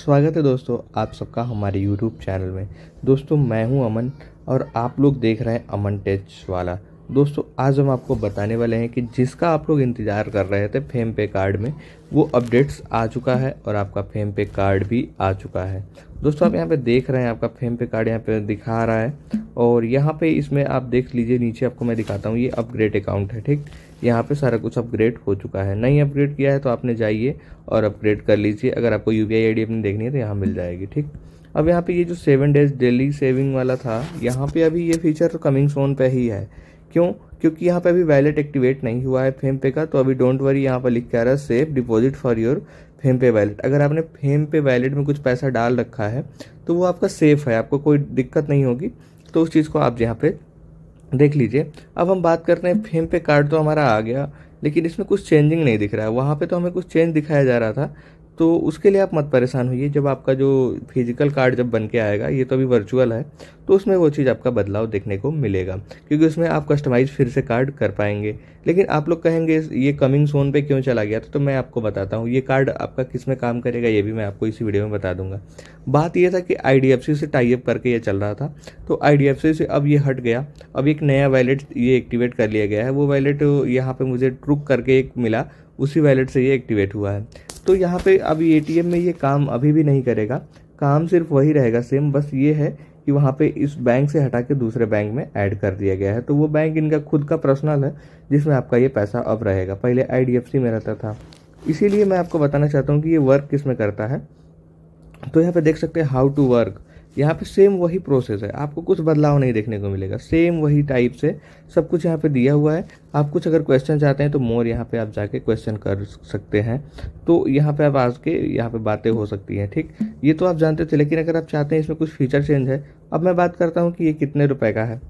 स्वागत है दोस्तों आप सबका हमारे YouTube चैनल में दोस्तों मैं हूं अमन और आप लोग देख रहे हैं अमन टेच वाला दोस्तों आज हम आपको बताने वाले हैं कि जिसका आप लोग इंतज़ार कर रहे थे फेम पे कार्ड में वो अपडेट्स आ चुका है और आपका फेम पे कार्ड भी आ चुका है दोस्तों आप यहाँ पे देख रहे हैं आपका फेम पे कार्ड यहाँ पे दिखा रहा है और यहाँ पे इसमें आप देख लीजिए नीचे आपको मैं दिखाता हूँ ये अपग्रेड अकाउंट है ठीक यहाँ पे सारा कुछ अपग्रेड हो चुका है नहीं अपग्रेड किया है तो आपने जाइए और अपग्रेड कर लीजिए अगर आपको यू पी अपनी देखनी है तो यहाँ मिल जाएगी ठीक अब यहाँ पे ये जो सेवन डेज डेली सेविंग वाला था यहाँ पर अभी ये फीचर तो कमिंग सोन पे ही है क्यों क्योंकि यहाँ पे अभी वैलेट एक्टिवेट नहीं हुआ है फेम पे का तो अभी डोंट वरी यहाँ पर लिख के आ रहा है safe deposit for your FamPay wallet अगर आपने फेम पे वैलेट में कुछ पैसा डाल रखा है तो वो आपका सेफ है आपको कोई दिक्कत नहीं होगी तो उस चीज़ को आप यहाँ पे देख लीजिए अब हम बात करते हैं फेम पे कार्ड तो हमारा आ गया लेकिन इसमें कुछ चेंजिंग नहीं दिख रहा है वहाँ पे तो हमें कुछ चेंज दिखाया जा रहा था तो उसके लिए आप मत परेशान होइए जब आपका जो फिजिकल कार्ड जब बन के आएगा ये तो अभी वर्चुअल है तो उसमें वो चीज़ आपका बदलाव देखने को मिलेगा क्योंकि उसमें आप कस्टमाइज फिर से कार्ड कर पाएंगे लेकिन आप लोग कहेंगे ये कमिंग सोन पे क्यों चला गया था तो मैं आपको बताता हूँ ये कार्ड आपका किस में काम करेगा ये भी मैं आपको इसी वीडियो में बता दूंगा बात यह था कि आई से टाइप करके ये चल रहा था तो आई से अब ये हट गया अब एक नया वैलेट ये एक्टिवेट कर लिया गया है वो वैलेट यहाँ पर मुझे ट्रुक करके एक मिला उसी वैलेट से ये एक्टिवेट हुआ है तो यहाँ पे अब ए में ये काम अभी भी नहीं करेगा काम सिर्फ वही रहेगा सेम बस ये है कि वहाँ पे इस बैंक से हटा के दूसरे बैंक में ऐड कर दिया गया है तो वो बैंक इनका खुद का पर्सनल है जिसमें आपका ये पैसा अब रहेगा पहले आई में रहता था इसीलिए मैं आपको बताना चाहता हूँ कि ये वर्क किस में करता है तो यहाँ पे देख सकते हैं हाउ टू वर्क यहाँ पे सेम वही प्रोसेस है आपको कुछ बदलाव नहीं देखने को मिलेगा सेम वही टाइप से सब कुछ यहाँ पे दिया हुआ है आप कुछ अगर क्वेश्चन चाहते हैं तो मोर यहाँ पे आप जाके क्वेश्चन कर सकते हैं तो यहाँ पे आप आज के यहाँ पे बातें हो सकती हैं ठीक ये तो आप जानते थे लेकिन अगर आप चाहते हैं इसमें कुछ फीचर चेंज है अब मैं बात करता हूँ कि ये कितने रुपये का है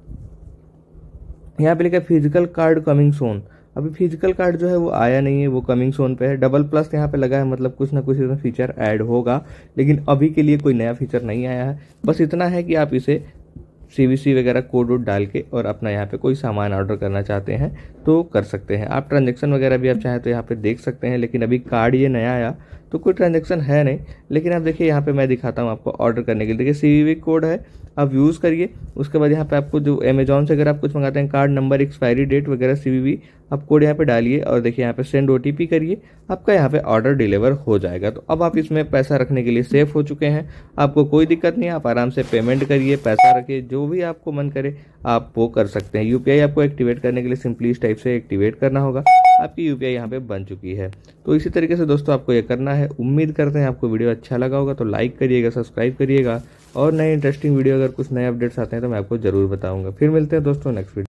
यहाँ पे लिखा फिजिकल कार्ड कमिंग सोन अभी फिजिकल कार्ड जो है वो आया नहीं है वो कमिंग सोन पे है डबल प्लस यहाँ पे लगा है मतलब कुछ ना कुछ इसमें फीचर ऐड होगा लेकिन अभी के लिए कोई नया फीचर नहीं आया है बस इतना है कि आप इसे सी वगैरह कोड वोड डाल के और अपना यहाँ पे कोई सामान ऑर्डर करना चाहते हैं तो कर सकते हैं आप ट्रांजेक्शन वगैरह भी आप चाहें तो यहाँ पे देख सकते हैं लेकिन अभी कार्ड ये नया आया तो कोई ट्रांजेक्शन है नहीं लेकिन आप देखिए यहाँ पे मैं दिखाता हूँ आपको ऑर्डर करने के लिए देखिए सी वी कोड है आप यूज़ करिए उसके बाद यहाँ पे आपको जो अमेजोन से अगर आप कुछ मंगाते हैं कार्ड नंबर एक्सपायरी डेट वगैरह सी वी आप कोड यहाँ पे डालिए और देखिए यहाँ पे सेंड ओ करिए आपका यहाँ पे ऑर्डर डिलीवर हो जाएगा तो अब आप इसमें पैसा रखने के लिए सेफ हो चुके हैं आपको कोई दिक्कत नहीं आप आराम से पेमेंट करिए पैसा रखिए जो भी आपको मन करे आप वो कर सकते हैं यू आपको एक्टिवेट करने के लिए सिंपली इस टाइप से एक्टिवेट करना होगा आपकी यू पी यहाँ पे बन चुकी है तो इसी तरीके से दोस्तों आपको ये करना है है उम्मीद करते हैं आपको वीडियो अच्छा लगा होगा तो लाइक करिएगा सब्सक्राइब करिएगा और नए इंटरेस्टिंग वीडियो अगर कुछ नए अपडेट्स आते हैं तो मैं आपको ज़रूर बताऊँगा फिर मिलते हैं दोस्तों नेक्स्ट वीडियो